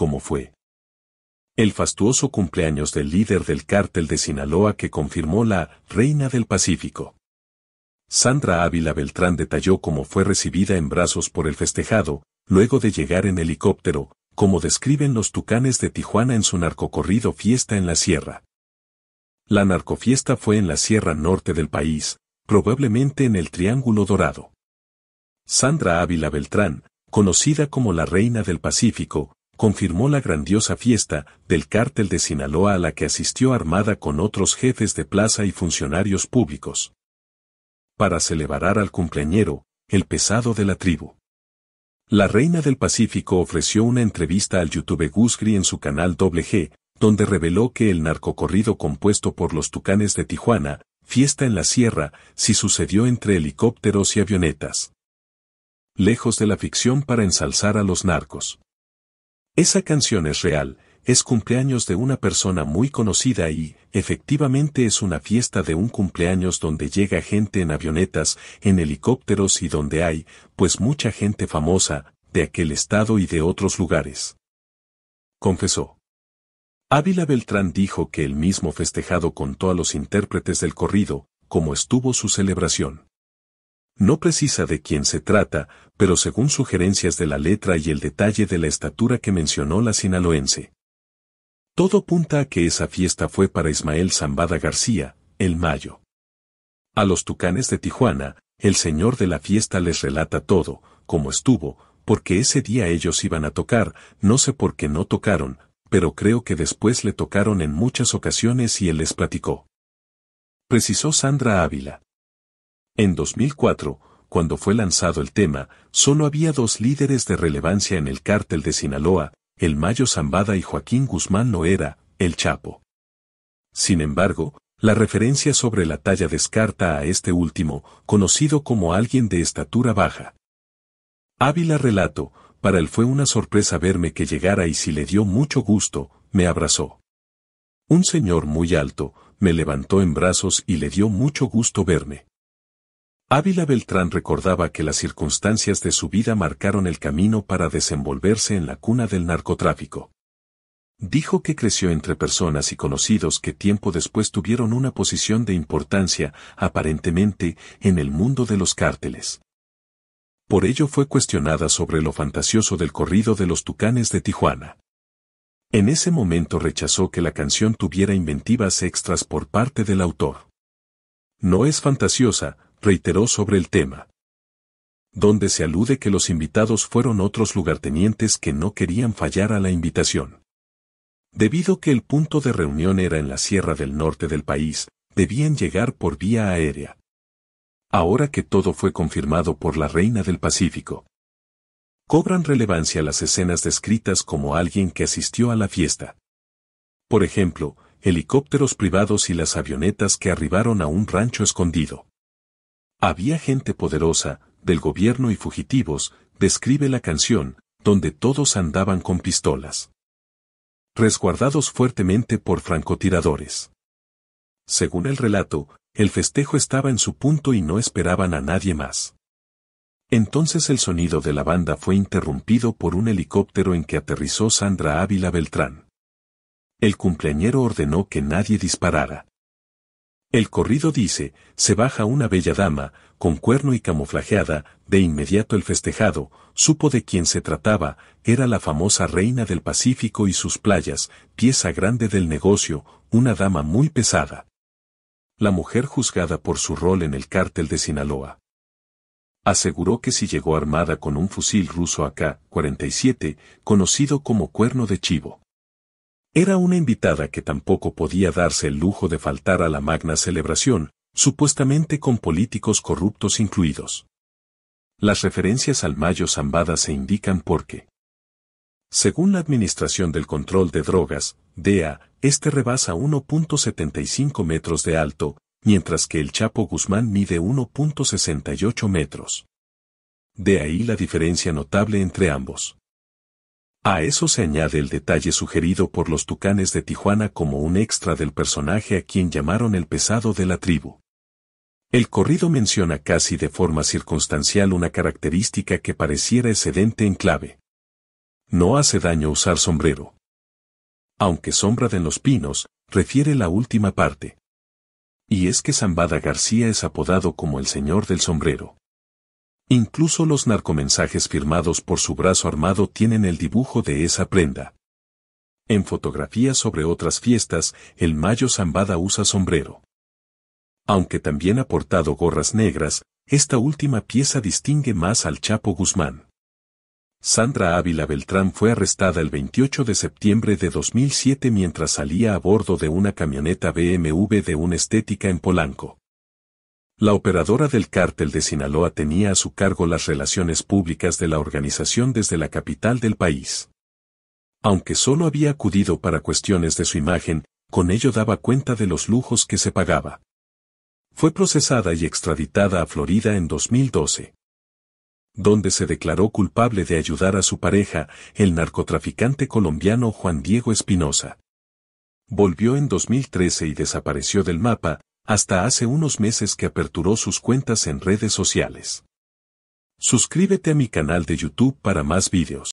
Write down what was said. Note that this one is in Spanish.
como fue el fastuoso cumpleaños del líder del cártel de Sinaloa que confirmó la Reina del Pacífico. Sandra Ávila Beltrán detalló cómo fue recibida en brazos por el festejado, luego de llegar en helicóptero, como describen los tucanes de Tijuana en su narcocorrido Fiesta en la Sierra. La narcofiesta fue en la Sierra Norte del país, probablemente en el Triángulo Dorado. Sandra Ávila Beltrán, conocida como la Reina del Pacífico, confirmó la grandiosa fiesta del cártel de Sinaloa a la que asistió armada con otros jefes de plaza y funcionarios públicos. Para celebrar al cumpleañero, el pesado de la tribu. La reina del Pacífico ofreció una entrevista al YouTube Gusgri en su canal WG, donde reveló que el narcocorrido compuesto por los tucanes de Tijuana, Fiesta en la Sierra, si sucedió entre helicópteros y avionetas. Lejos de la ficción para ensalzar a los narcos. Esa canción es real, es cumpleaños de una persona muy conocida y, efectivamente es una fiesta de un cumpleaños donde llega gente en avionetas, en helicópteros y donde hay, pues mucha gente famosa, de aquel estado y de otros lugares. Confesó. Ávila Beltrán dijo que el mismo festejado contó a los intérpretes del corrido, cómo estuvo su celebración. No precisa de quién se trata, pero según sugerencias de la letra y el detalle de la estatura que mencionó la sinaloense. Todo punta a que esa fiesta fue para Ismael Zambada García, el Mayo. A los tucanes de Tijuana, el señor de la fiesta les relata todo, cómo estuvo, porque ese día ellos iban a tocar, no sé por qué no tocaron, pero creo que después le tocaron en muchas ocasiones y él les platicó. Precisó Sandra Ávila. En 2004, cuando fue lanzado el tema, solo había dos líderes de relevancia en el cártel de Sinaloa, el Mayo Zambada y Joaquín Guzmán Loera, el Chapo. Sin embargo, la referencia sobre la talla descarta a este último, conocido como alguien de estatura baja. Ávila relato, para él fue una sorpresa verme que llegara y si le dio mucho gusto, me abrazó. Un señor muy alto, me levantó en brazos y le dio mucho gusto verme. Ávila Beltrán recordaba que las circunstancias de su vida marcaron el camino para desenvolverse en la cuna del narcotráfico. Dijo que creció entre personas y conocidos que tiempo después tuvieron una posición de importancia, aparentemente, en el mundo de los cárteles. Por ello fue cuestionada sobre lo fantasioso del corrido de los tucanes de Tijuana. En ese momento rechazó que la canción tuviera inventivas extras por parte del autor. No es fantasiosa, reiteró sobre el tema. Donde se alude que los invitados fueron otros lugartenientes que no querían fallar a la invitación. Debido que el punto de reunión era en la sierra del norte del país, debían llegar por vía aérea. Ahora que todo fue confirmado por la reina del Pacífico, cobran relevancia las escenas descritas como alguien que asistió a la fiesta. Por ejemplo, helicópteros privados y las avionetas que arribaron a un rancho escondido. Había gente poderosa, del gobierno y fugitivos, describe la canción, donde todos andaban con pistolas. Resguardados fuertemente por francotiradores. Según el relato, el festejo estaba en su punto y no esperaban a nadie más. Entonces el sonido de la banda fue interrumpido por un helicóptero en que aterrizó Sandra Ávila Beltrán. El cumpleañero ordenó que nadie disparara. El corrido dice, se baja una bella dama, con cuerno y camuflajeada, de inmediato el festejado, supo de quién se trataba, era la famosa reina del Pacífico y sus playas, pieza grande del negocio, una dama muy pesada. La mujer juzgada por su rol en el cártel de Sinaloa. Aseguró que si llegó armada con un fusil ruso AK-47, conocido como cuerno de chivo era una invitada que tampoco podía darse el lujo de faltar a la magna celebración, supuestamente con políticos corruptos incluidos. Las referencias al Mayo Zambada se indican porque, según la Administración del Control de Drogas, DEA, este rebasa 1.75 metros de alto, mientras que el Chapo Guzmán mide 1.68 metros. De ahí la diferencia notable entre ambos. A eso se añade el detalle sugerido por los tucanes de Tijuana como un extra del personaje a quien llamaron el pesado de la tribu. El corrido menciona casi de forma circunstancial una característica que pareciera excedente en clave. No hace daño usar sombrero. Aunque sombra de los pinos, refiere la última parte. Y es que Zambada García es apodado como el señor del sombrero. Incluso los narcomensajes firmados por su brazo armado tienen el dibujo de esa prenda. En fotografías sobre otras fiestas, el Mayo Zambada usa sombrero. Aunque también ha portado gorras negras, esta última pieza distingue más al Chapo Guzmán. Sandra Ávila Beltrán fue arrestada el 28 de septiembre de 2007 mientras salía a bordo de una camioneta BMW de una estética en Polanco. La operadora del cártel de Sinaloa tenía a su cargo las relaciones públicas de la organización desde la capital del país. Aunque solo había acudido para cuestiones de su imagen, con ello daba cuenta de los lujos que se pagaba. Fue procesada y extraditada a Florida en 2012 donde se declaró culpable de ayudar a su pareja, el narcotraficante colombiano Juan Diego Espinosa. Volvió en 2013 y desapareció del mapa, hasta hace unos meses que aperturó sus cuentas en redes sociales. Suscríbete a mi canal de YouTube para más vídeos.